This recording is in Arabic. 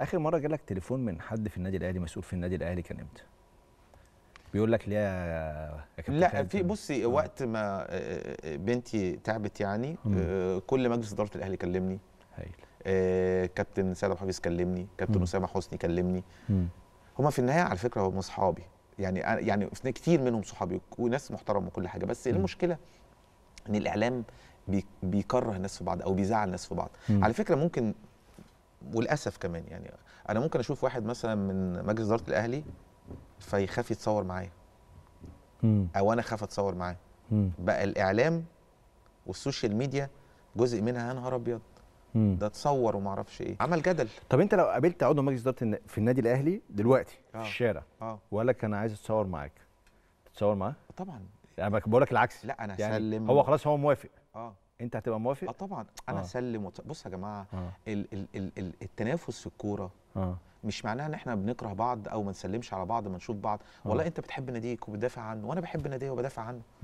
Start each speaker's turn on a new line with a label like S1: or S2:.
S1: اخر مره جالك تليفون من حد في النادي الاهلي مسؤول في النادي الاهلي كان امتى بيقول لك ليه يا كابتن لا في بصي آه. وقت ما آه، آه، آه، بنتي تعبت يعني آه كل مجلس اداره الاهلي كلمني هايل آه كابتن سيد حفيظ كلمني كابتن اسامه حسني كلمني هما في النهايه على فكره هم اصحابي يعني يعني كتير منهم صحابي وناس محترمه وكل حاجه بس مم. المشكله ان الاعلام بيكره ناس في بعض او بيزعل ناس في بعض مم. على فكره ممكن وللاسف كمان يعني انا ممكن اشوف واحد مثلا من مجلس اداره الاهلي فيخاف يتصور معايا او انا خاف اتصور معاه بقى الاعلام والسوشيال ميديا جزء منها يا نهار ابيض ده اتصور وما اعرفش ايه عمل جدل طب انت لو قابلت عضو مجلس اداره في النادي الاهلي دلوقتي آه. في الشارع آه. وقال لك انا عايز اتصور معاك تتصور معاه طبعا انا يعني بقول لك العكس لا انا يعني هسلم هو خلاص هو موافق اه انت هتبقى موافق؟ اه طبعا انا اسلم آه. وط... بص يا جماعه آه. ال... ال... ال... ال... التنافس في الكوره آه. مش معناها ان احنا بنكره بعض او ما نسلمش على بعض ما نشوف بعض آه. والله انت بتحب ناديك وبتدافع عنه وانا بحب ناديه وبدافع عنه